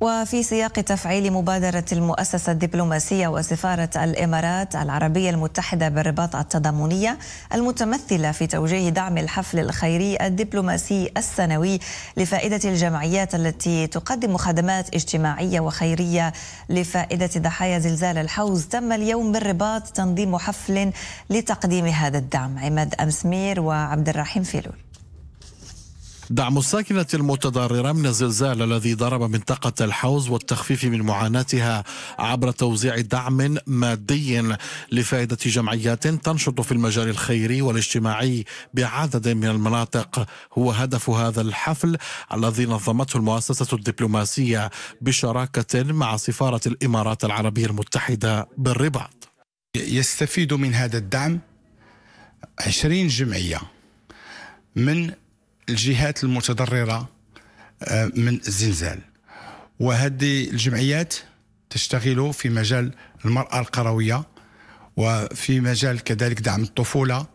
وفي سياق تفعيل مبادرة المؤسسة الدبلوماسية وسفارة الإمارات العربية المتحدة بالرباط التضامنية المتمثلة في توجيه دعم الحفل الخيري الدبلوماسي السنوي لفائدة الجمعيات التي تقدم خدمات اجتماعية وخيرية لفائدة ضحايا زلزال الحوز تم اليوم بالرباط تنظيم حفل لتقديم هذا الدعم عماد أمسمير وعبد الرحيم فيلول دعم الساكنة المتضررة من الزلزال الذي ضرب منطقة الحوز والتخفيف من معاناتها عبر توزيع دعم مادي لفائدة جمعيات تنشط في المجال الخيري والاجتماعي بعدد من المناطق هو هدف هذا الحفل الذي نظمته المؤسسة الدبلوماسية بشراكة مع سفارة الإمارات العربية المتحدة بالرباط يستفيد من هذا الدعم 20 جمعية من الجهات المتضررة آه، من الزلزال وهذه الجمعيات تشتغل في مجال المرأة القروية وفي مجال كذلك دعم الطفولة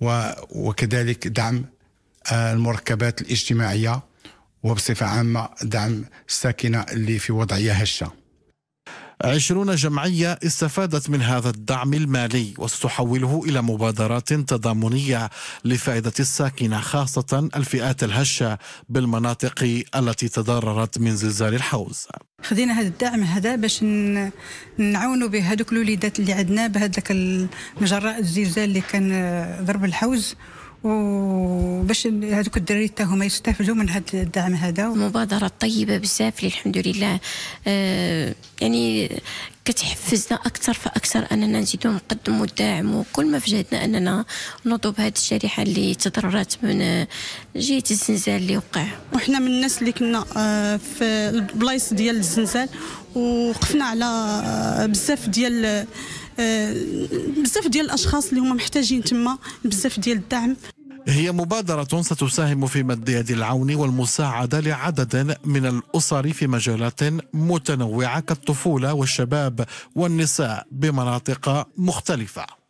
وكذلك دعم آه، المركبات الاجتماعية وبصفة عامة دعم الساكنة اللي في وضعية هشة عشرون جمعية استفادت من هذا الدعم المالي وستحوله إلى مبادرات تضامنية لفائدة الساكنة خاصة الفئات الهشة بالمناطق التي تضررت من زلزال الحوز خذينا هذا الدعم هذا باش نعاونوا به هذوك الوليدات اللي عندنا بهذاك المجراء الزلزال اللي كان ضرب الحوز وباش هذوك الدراري حتى هما يستافدوا من هذا الدعم هذا مبادره طيبه بزاف اللي الحمد لله آه يعني كتحفزنا اكثر فاكثر اننا نزيدو نقدموا الدعم وكل ما في جهدنا اننا نوضوا بهذه الشريحه اللي تضررت من آه، جهه الزنزال اللي وقع وحنا من الناس اللي كنا آه، في البلايص ديال الزنزال وقفنا على آه، بزاف ديال آه، بزاف ديال الاشخاص اللي هما محتاجين تما بزاف ديال الدعم هي مبادرة ستساهم في مد يد العون والمساعدة لعدد من الأسر في مجالات متنوعة كالطفولة والشباب والنساء بمناطق مختلفة